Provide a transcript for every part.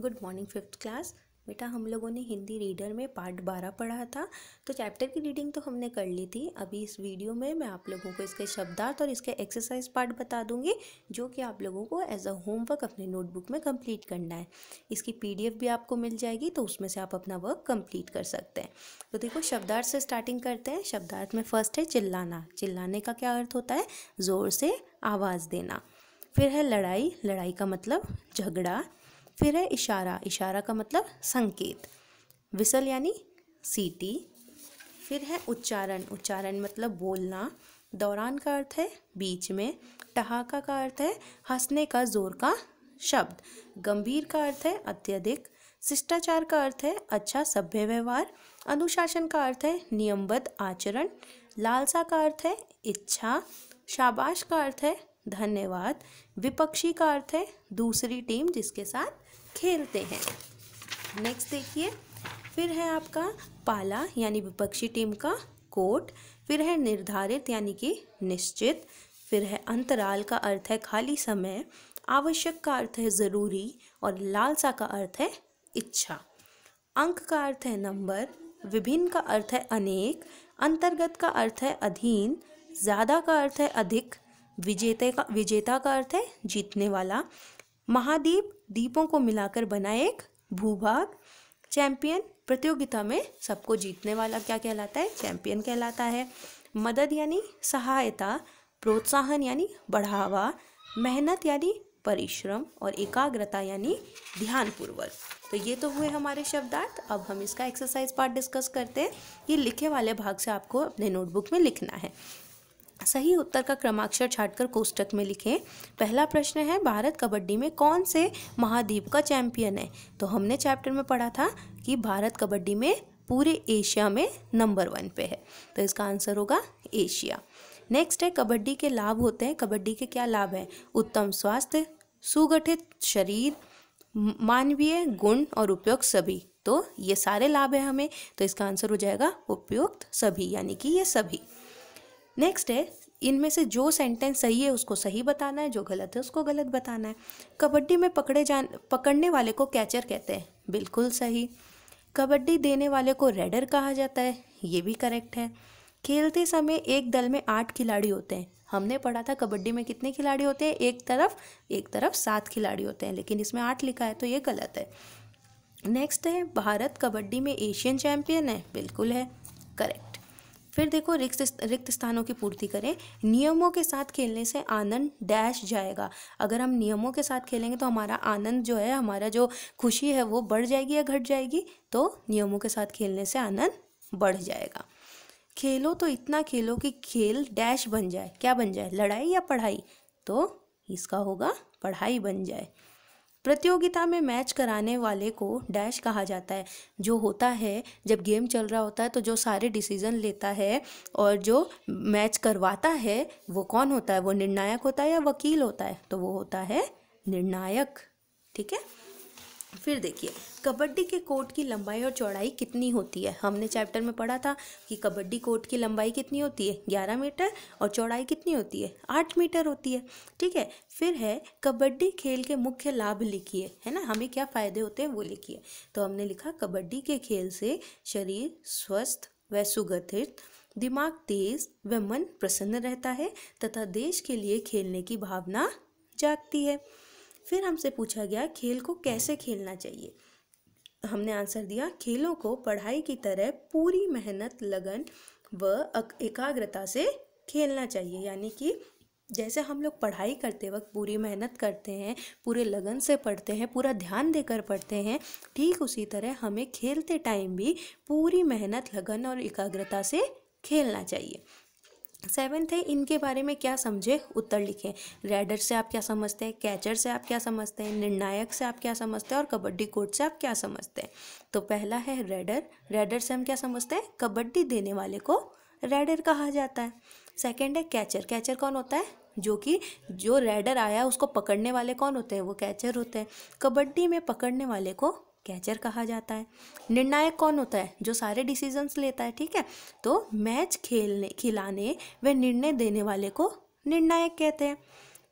good morning fifth class बेटा हम लोगों ने हिंदी रीडर में पार्ट बारह पढ़ा था तो चैप्टर की रीडिंग तो हमने कर ली थी अभी इस वीडियो में मैं आप लोगों को इसके शब्दार्थ और इसके एक्सरसाइज पार्ट बता दूंगी जो कि आप लोगों को एज अ होमवर्क अपने नोटबुक में कंप्लीट करना है इसकी पीडीएफ भी आपको मिल जाएगी तो उसमें से आप अपना वर्क कम्प्लीट कर सकते हैं तो देखो शब्दार्थ से स्टार्टिंग करते हैं शब्दार्थ में फर्स्ट है चिल्लाना चिल्लाने का क्या अर्थ होता है ज़ोर से आवाज़ देना फिर है लड़ाई लड़ाई का मतलब झगड़ा फिर है इशारा इशारा का मतलब संकेत विसल यानी सीटी फिर है उच्चारण उच्चारण मतलब बोलना दौरान का अर्थ है बीच में ठहाका का अर्थ है हंसने का जोर का शब्द गंभीर का अर्थ है अत्यधिक शिष्टाचार का अर्थ है अच्छा सभ्य व्यवहार अनुशासन का अर्थ है नियमबद्ध आचरण लालसा का अर्थ है इच्छा शाबाश का अर्थ है धन्यवाद विपक्षी का अर्थ है दूसरी टीम जिसके साथ खेलते हैं नेक्स्ट देखिए फिर है आपका पाला यानी विपक्षी टीम का कोट फिर है निर्धारित यानी कि निश्चित फिर है अंतराल का अर्थ है खाली समय आवश्यक का अर्थ है ज़रूरी और लालसा का अर्थ है इच्छा अंक का अर्थ है नंबर विभिन्न का अर्थ है अनेक अंतर्गत का अर्थ है अधीन ज़्यादा का अर्थ है अधिक विजेता का विजेता का अर्थ है जीतने वाला महाद्वीप दीपों को मिलाकर बना एक भूभाग चैंपियन प्रतियोगिता में सबको जीतने वाला क्या कहलाता है चैंपियन कहलाता है मदद यानी सहायता प्रोत्साहन यानी बढ़ावा मेहनत यानी परिश्रम और एकाग्रता यानी ध्यानपूर्वक तो ये तो हुए हमारे शब्दार्थ अब हम इसका एक्सरसाइज पार्ट डिस्कस करते हैं ये लिखे वाले भाग से आपको अपने नोटबुक में लिखना है सही उत्तर का क्रमाक्षर छाटकर कोष्टक में लिखें पहला प्रश्न है भारत कबड्डी में कौन से महाद्वीप का चैंपियन है तो हमने चैप्टर में पढ़ा था कि भारत कबड्डी में पूरे एशिया में नंबर वन पे है तो इसका आंसर होगा एशिया नेक्स्ट है कबड्डी के लाभ होते हैं कबड्डी के क्या लाभ हैं उत्तम स्वास्थ्य सुगठित शरीर मानवीय गुण और उपयुक्त सभी तो ये सारे लाभ हैं हमें तो इसका आंसर हो जाएगा उपयुक्त सभी यानी कि ये सभी नेक्स्ट है इनमें से जो सेंटेंस सही है उसको सही बताना है जो गलत है उसको गलत बताना है कबड्डी में पकड़े जान पकड़ने वाले को कैचर कहते हैं बिल्कुल सही कबड्डी देने वाले को रेडर कहा जाता है ये भी करेक्ट है खेलते समय एक दल में आठ खिलाड़ी होते हैं हमने पढ़ा था कबड्डी में कितने खिलाड़ी होते हैं एक तरफ एक तरफ सात खिलाड़ी होते हैं लेकिन इसमें आठ लिखा है तो ये गलत है नेक्स्ट है भारत कबड्डी में एशियन चैम्पियन है बिल्कुल है करेक्ट फिर देखो रिक्त रिक्त स्थानों की पूर्ति करें नियमों के साथ खेलने से आनंद डैश जाएगा अगर हम नियमों के साथ खेलेंगे तो हमारा आनंद जो है हमारा जो खुशी है वो बढ़ जाएगी या घट जाएगी तो नियमों के साथ खेलने से आनंद बढ़ जाएगा खेलो तो इतना खेलो कि खेल डैश बन जाए क्या बन जाए लड़ाई या पढ़ाई तो इसका होगा पढ़ाई बन जाए प्रतियोगिता में मैच कराने वाले को डैश कहा जाता है जो होता है जब गेम चल रहा होता है तो जो सारे डिसीजन लेता है और जो मैच करवाता है वो कौन होता है वो निर्णायक होता है या वकील होता है तो वो होता है निर्णायक ठीक है फिर देखिए कबड्डी के कोट की लंबाई और चौड़ाई कितनी होती है हमने चैप्टर में पढ़ा था कि कबड्डी कोट की लंबाई कितनी होती है ग्यारह मीटर और चौड़ाई कितनी होती है आठ मीटर होती है ठीक है फिर है कबड्डी खेल के मुख्य लाभ लिखिए है ना हमें क्या फ़ायदे होते हैं वो लिखिए तो हमने लिखा कबड्डी के खेल से शरीर स्वस्थ व सुगठित दिमाग तेज व मन प्रसन्न रहता है तथा देश के लिए खेलने की भावना जागती है फिर हमसे पूछा गया खेल को कैसे खेलना चाहिए हमने आंसर दिया खेलों को पढ़ाई की तरह पूरी मेहनत लगन व एकाग्रता से खेलना चाहिए यानी कि जैसे हम लोग पढ़ाई करते वक्त पूरी मेहनत करते हैं पूरे लगन से पढ़ते हैं पूरा ध्यान देकर पढ़ते हैं ठीक उसी तरह हमें खेलते टाइम भी पूरी मेहनत लगन और एकाग्रता से खेलना चाहिए सेवेंथ है इनके बारे में क्या समझे उत्तर लिखें रेडर से आप क्या समझते हैं कैचर से आप क्या समझते हैं निर्णायक से आप क्या समझते हैं और कबड्डी कोर्ट से आप क्या समझते हैं तो पहला है रेडर रेडर से हम क्या समझते हैं कबड्डी देने वाले को रेडर कहा जाता है सेकेंड है कैचर कैचर कौन होता है जो कि जो रेडर आया उसको पकड़ने वाले कौन होते हैं वो कैचर होते हैं कबड्डी में पकड़ने वाले को कैचर कहा जाता है निर्णायक कौन होता है जो सारे डिसीजंस लेता है ठीक है तो मैच खेलने खिलाने व निर्णय देने वाले को निर्णायक कहते हैं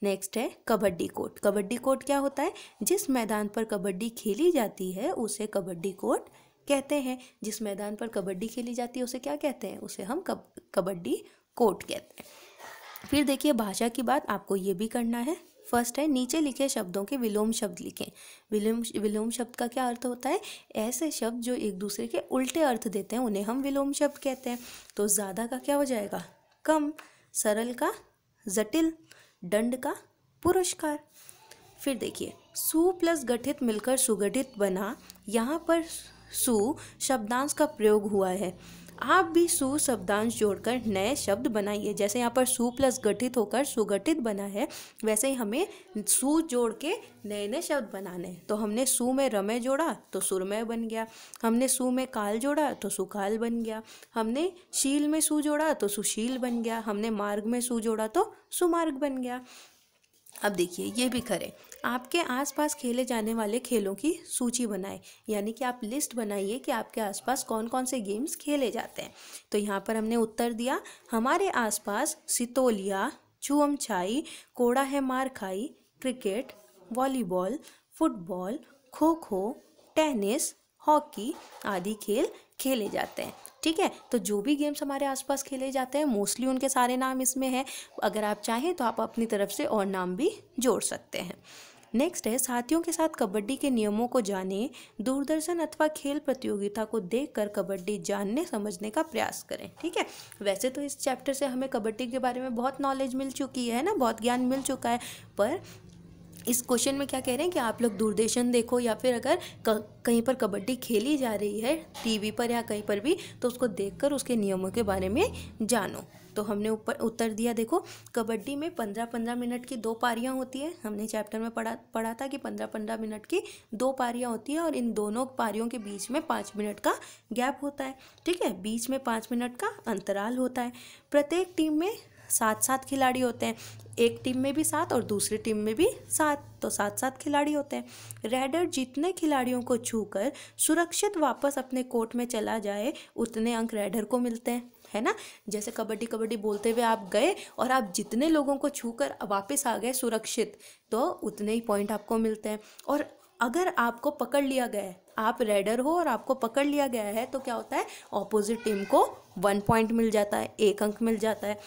नेक्स्ट है कबड्डी कोर्ट कबड्डी कोर्ट क्या होता है जिस मैदान पर कबड्डी खेली जाती है उसे कबड्डी कोर्ट कहते हैं जिस मैदान पर कबड्डी खेली जाती है उसे क्या कहते हैं उसे हम कब कबड्डी कोर्ट कहते हैं फिर देखिए भाषा की बात आपको ये भी करना है फर्स्ट है नीचे लिखे शब्दों के विलोम शब्द लिखें विलोम विलोम शब्द का क्या अर्थ होता है ऐसे शब्द जो एक दूसरे के उल्टे अर्थ देते हैं उन्हें हम विलोम शब्द कहते हैं तो ज़्यादा का क्या हो जाएगा कम सरल का जटिल दंड का पुरस्कार फिर देखिए सु प्लस गठित मिलकर सुगठित बना यहाँ पर सु शब्दांश का प्रयोग हुआ है आप भी सु शब्दांश जोड़कर नए शब्द बनाइए जैसे यहाँ पर सु प्लस गठित होकर सुगठित बना है वैसे ही हमें सु जोड़ के नए नए शब्द बनाने तो हमने सु में रमय जोड़ा तो सुरमय बन गया हमने सु में काल जोड़ा तो सुकाल बन गया हमने शील में सु जोड़ा तो सुशील बन गया हमने मार्ग में सु जोड़ा तो सुमार्ग बन गया अब देखिए ये भी करें आपके आसपास खेले जाने वाले खेलों की सूची बनाएं यानी कि आप लिस्ट बनाइए कि आपके आसपास कौन कौन से गेम्स खेले जाते हैं तो यहाँ पर हमने उत्तर दिया हमारे आसपास सितोलिया छुअम छाई कोड़ा है मार खाई क्रिकेट वॉलीबॉल फुटबॉल खो खो टेनिस हॉकी आदि खेल खेले जाते हैं ठीक है तो जो भी गेम्स हमारे आसपास खेले जाते हैं मोस्टली उनके सारे नाम इसमें हैं अगर आप चाहें तो आप अपनी तरफ से और नाम भी जोड़ सकते हैं नेक्स्ट है साथियों के साथ कबड्डी के नियमों को जानें दूरदर्शन अथवा खेल प्रतियोगिता को देखकर कबड्डी जानने समझने का प्रयास करें ठीक है वैसे तो इस चैप्टर से हमें कबड्डी के बारे में बहुत नॉलेज मिल चुकी है ना बहुत ज्ञान मिल चुका है पर इस क्वेश्चन में क्या कह रहे हैं कि आप लोग दूरदर्शन देखो या फिर अगर कहीं पर कबड्डी खेली जा रही है टीवी पर या कहीं पर भी तो उसको देखकर उसके नियमों के बारे में जानो तो हमने ऊपर उत्तर दिया देखो कबड्डी में पंद्रह पंद्रह मिनट की दो पारियाँ होती है हमने चैप्टर में पढ़ा पढ़ा था कि पंद्रह पंद्रह मिनट की दो पारियाँ होती है और इन दोनों पारियों के बीच में पाँच मिनट का गैप होता है ठीक है बीच में पाँच मिनट का अंतराल होता है प्रत्येक टीम में सात सात खिलाड़ी होते हैं एक टीम में भी सात और दूसरी टीम में भी सात तो सात सात खिलाड़ी होते हैं रेडर जितने खिलाड़ियों को छूकर सुरक्षित वापस अपने कोर्ट में चला जाए उतने अंक रेडर को मिलते हैं है ना जैसे कबड्डी कबड्डी बोलते हुए आप गए और आप जितने लोगों को छूकर वापस आ गए सुरक्षित तो उतने ही पॉइंट आपको मिलते हैं और अगर आपको पकड़ लिया गया है आप रेडर हो और आपको पकड़ लिया गया है तो क्या होता है ऑपोजिट टीम को वन पॉइंट मिल जाता है एक अंक मिल जाता है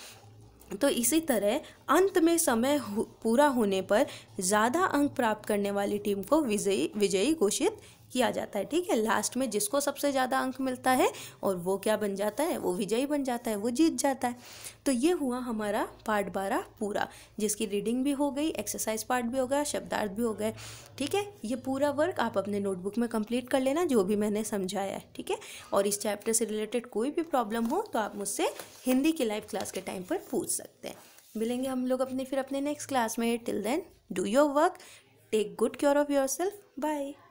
तो इसी तरह अंत में समय पूरा होने पर ज़्यादा अंक प्राप्त करने वाली टीम को विजयी विजयी घोषित किया जाता है ठीक है लास्ट में जिसको सबसे ज़्यादा अंक मिलता है और वो क्या बन जाता है वो विजयी बन जाता है वो जीत जाता है तो ये हुआ हमारा पार्ट बारह पूरा जिसकी रीडिंग भी हो गई एक्सरसाइज पार्ट भी हो गया शब्दार्थ भी हो गए ठीक है ये पूरा वर्क आप अपने नोटबुक में कंप्लीट कर लेना जो भी मैंने समझाया है ठीक है और इस चैप्टर से रिलेटेड कोई भी प्रॉब्लम हो तो आप मुझसे हिंदी की लाइव क्लास के टाइम पर पूछ सकते हैं मिलेंगे हम लोग अपने फिर अपने नेक्स्ट क्लास में till then do your work take good care of your self bye